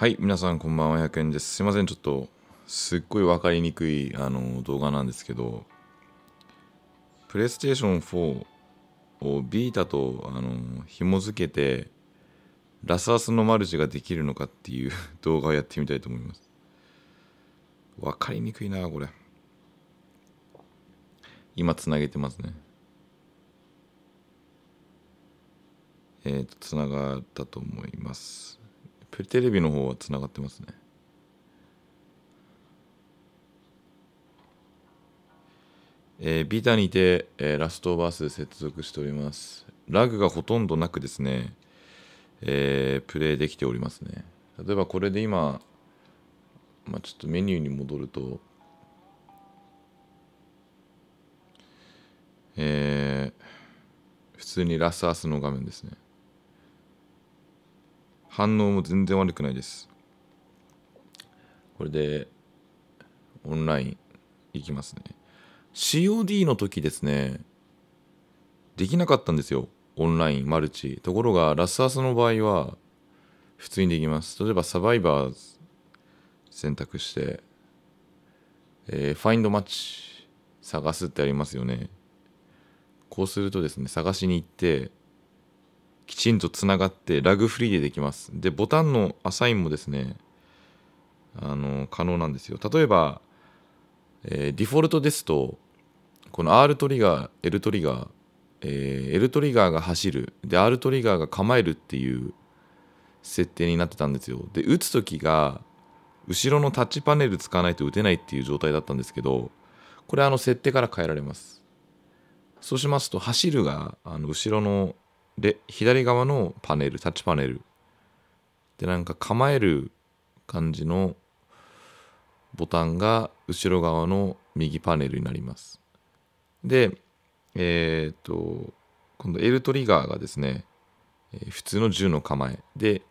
はい、皆さんこんばんは、100円です。すいません、ちょっと、すっごい分かりにくいあの動画なんですけど、プレイステーション4をビータとあの紐付けて、ラスアスのマルチができるのかっていう 動画をやってみたいと思います。分かりにくいな、これ。今、つなげてますね。えっ、ー、と、つながったと思います。テレビの方はつながってますねえー、ビタにて、えー、ラストオーバース接続しております。ラグがほとんどなくですね、えー、プレイできておりますね。例えばこれで今、まあ、ちょっとメニューに戻ると、えー、普通にラスアースの画面ですね。反応も全然悪くないです。これで、オンラインいきますね。COD の時ですね、できなかったんですよ。オンライン、マルチ。ところが、ラスアスの場合は、普通にできます。例えば、サバイバーズ選択して、えー、ファインドマッチ探すってありますよね。こうするとですね、探しに行って、きちんとつながってラグフリーでできます。で、ボタンのアサインもですね、あの可能なんですよ。例えば、えー、デフォルトですと、この R トリガー、L トリガー、えー、L トリガーが走る、で、R トリガーが構えるっていう設定になってたんですよ。で、打つ時が、後ろのタッチパネル使わないと打てないっていう状態だったんですけど、これあの設定から変えられます。そうしますと、走るがあの後ろので、左側のパネル、タッチパネル。で、なんか構える感じのボタンが後ろ側の右パネルになります。で、えっ、と、今度 L トリガーがですね、普通の銃の構えで、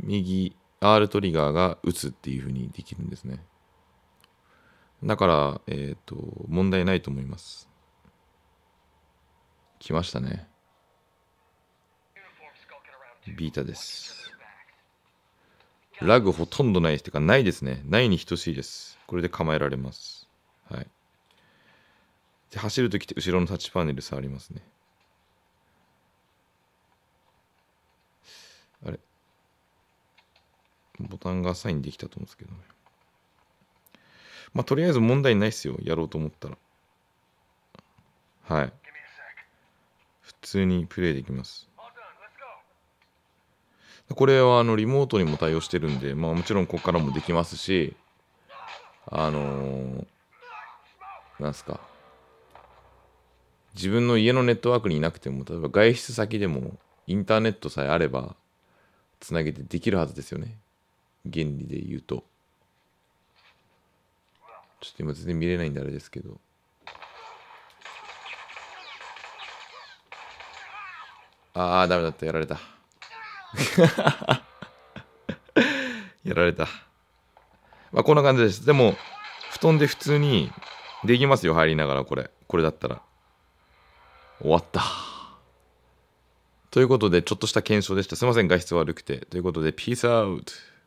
右 R トリガーが打つっていう風にできるんですね。だから、えっ、と、問題ないと思います。来ましたね。ビータです。ラグほとんどないです。てか、ないですね。ないに等しいです。これで構えられます。はい。で、走るときって後ろのタッチパネル触りますね。あれボタンがサインできたと思うんですけどね。まあ、とりあえず問題ないっすよ。やろうと思ったら。はい。普通にプレイできます。これはあのリモートにも対応してるんで、まあ、もちろんここからもできますし、あのー、なんすか、自分の家のネットワークにいなくても、例えば外出先でもインターネットさえあれば、つなげてできるはずですよね。原理で言うと。ちょっと今全然見れないんであれですけど。ああ、ダメだった。やられた。やられた。まあ、こんな感じです。でも、布団で普通にできますよ、入りながらこれ。これだったら。終わった。ということで、ちょっとした検証でした。すいません、画質悪くて。ということで、ピースアウト。